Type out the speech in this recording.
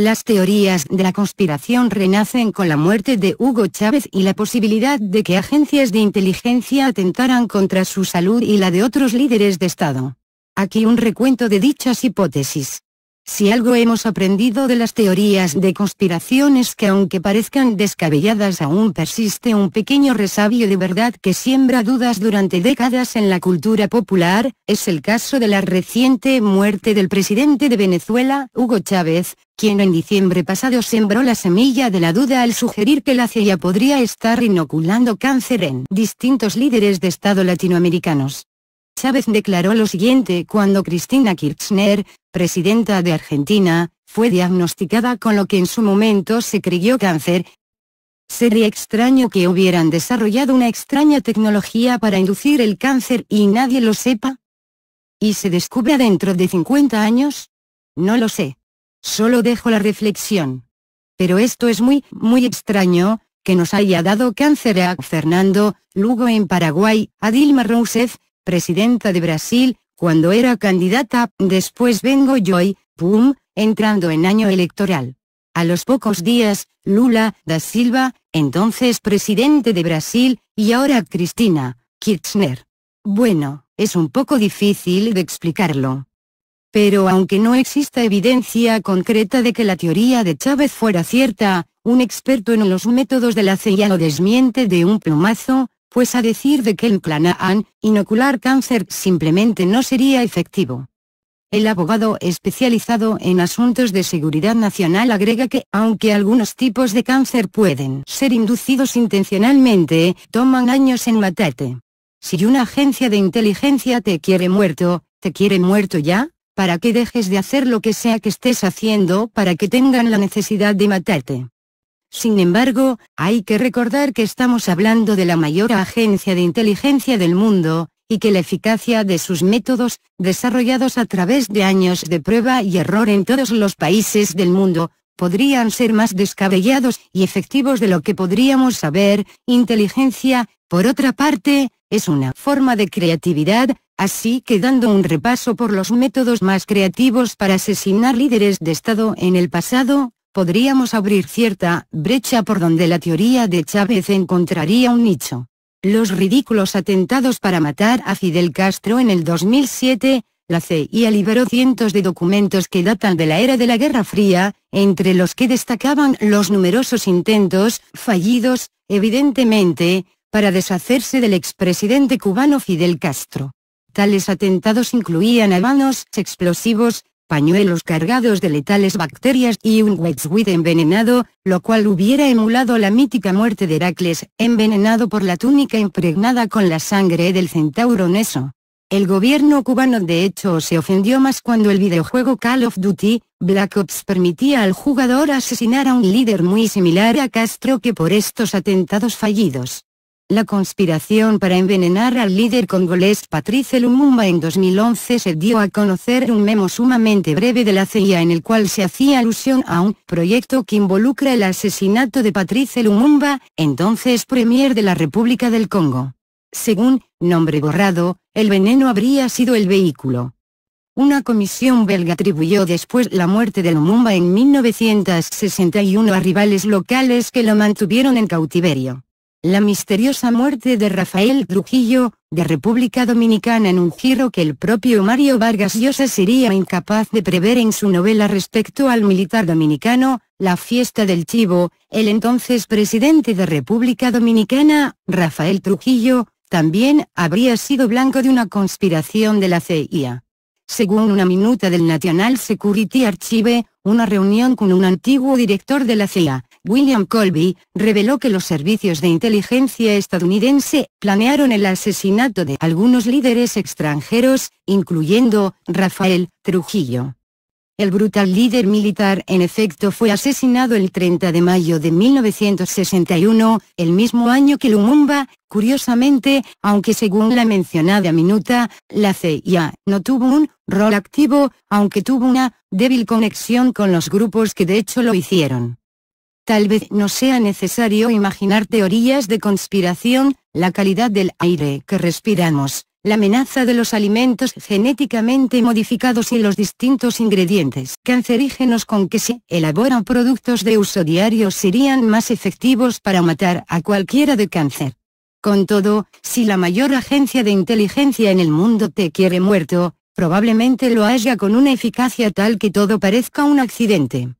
Las teorías de la conspiración renacen con la muerte de Hugo Chávez y la posibilidad de que agencias de inteligencia atentaran contra su salud y la de otros líderes de Estado. Aquí un recuento de dichas hipótesis. Si algo hemos aprendido de las teorías de conspiraciones que aunque parezcan descabelladas aún persiste un pequeño resabio de verdad que siembra dudas durante décadas en la cultura popular, es el caso de la reciente muerte del presidente de Venezuela, Hugo Chávez, quien en diciembre pasado sembró la semilla de la duda al sugerir que la CIA podría estar inoculando cáncer en distintos líderes de Estado latinoamericanos. Chávez declaró lo siguiente cuando Cristina Kirchner, presidenta de Argentina, fue diagnosticada con lo que en su momento se creyó cáncer. Sería extraño que hubieran desarrollado una extraña tecnología para inducir el cáncer y nadie lo sepa. ¿Y se descubra dentro de 50 años? No lo sé. Solo dejo la reflexión. Pero esto es muy, muy extraño, que nos haya dado cáncer a Fernando, Lugo en Paraguay, a Dilma Rousseff, presidenta de Brasil, cuando era candidata, después vengo yo y, pum, entrando en año electoral. A los pocos días, Lula da Silva, entonces presidente de Brasil, y ahora Cristina, Kirchner. Bueno, es un poco difícil de explicarlo. Pero aunque no exista evidencia concreta de que la teoría de Chávez fuera cierta, un experto en los métodos de la CIA lo desmiente de un plumazo, pues a decir de que plan Clanahan, inocular cáncer simplemente no sería efectivo. El abogado especializado en asuntos de seguridad nacional agrega que, aunque algunos tipos de cáncer pueden ser inducidos intencionalmente, toman años en matarte. Si una agencia de inteligencia te quiere muerto, te quiere muerto ya, para que dejes de hacer lo que sea que estés haciendo para que tengan la necesidad de matarte. Sin embargo, hay que recordar que estamos hablando de la mayor agencia de inteligencia del mundo, y que la eficacia de sus métodos, desarrollados a través de años de prueba y error en todos los países del mundo, podrían ser más descabellados y efectivos de lo que podríamos saber, inteligencia, por otra parte, es una forma de creatividad, así que dando un repaso por los métodos más creativos para asesinar líderes de Estado en el pasado, podríamos abrir cierta brecha por donde la teoría de Chávez encontraría un nicho. Los ridículos atentados para matar a Fidel Castro en el 2007, la CIA liberó cientos de documentos que datan de la era de la Guerra Fría, entre los que destacaban los numerosos intentos, fallidos, evidentemente, para deshacerse del expresidente cubano Fidel Castro. Tales atentados incluían habanos explosivos, pañuelos cargados de letales bacterias y un wetsuit envenenado, lo cual hubiera emulado la mítica muerte de Heracles, envenenado por la túnica impregnada con la sangre del centauro Neso. El gobierno cubano de hecho se ofendió más cuando el videojuego Call of Duty, Black Ops permitía al jugador asesinar a un líder muy similar a Castro que por estos atentados fallidos. La conspiración para envenenar al líder congolés Patrice Lumumba en 2011 se dio a conocer un memo sumamente breve de la CIA en el cual se hacía alusión a un proyecto que involucra el asesinato de Patrice Lumumba, entonces premier de la República del Congo. Según, nombre borrado, el veneno habría sido el vehículo. Una comisión belga atribuyó después la muerte de Lumumba en 1961 a rivales locales que lo mantuvieron en cautiverio. La misteriosa muerte de Rafael Trujillo, de República Dominicana en un giro que el propio Mario Vargas Llosa sería incapaz de prever en su novela respecto al militar dominicano, La fiesta del chivo, el entonces presidente de República Dominicana, Rafael Trujillo, también habría sido blanco de una conspiración de la CIA. Según una minuta del National Security Archive, una reunión con un antiguo director de la CIA, William Colby, reveló que los servicios de inteligencia estadounidense planearon el asesinato de algunos líderes extranjeros, incluyendo Rafael Trujillo. El brutal líder militar en efecto fue asesinado el 30 de mayo de 1961, el mismo año que Lumumba, curiosamente, aunque según la mencionada minuta, la CIA no tuvo un rol activo, aunque tuvo una débil conexión con los grupos que de hecho lo hicieron. Tal vez no sea necesario imaginar teorías de conspiración, la calidad del aire que respiramos, la amenaza de los alimentos genéticamente modificados y los distintos ingredientes cancerígenos con que se elaboran productos de uso diario serían más efectivos para matar a cualquiera de cáncer. Con todo, si la mayor agencia de inteligencia en el mundo te quiere muerto, probablemente lo haya con una eficacia tal que todo parezca un accidente.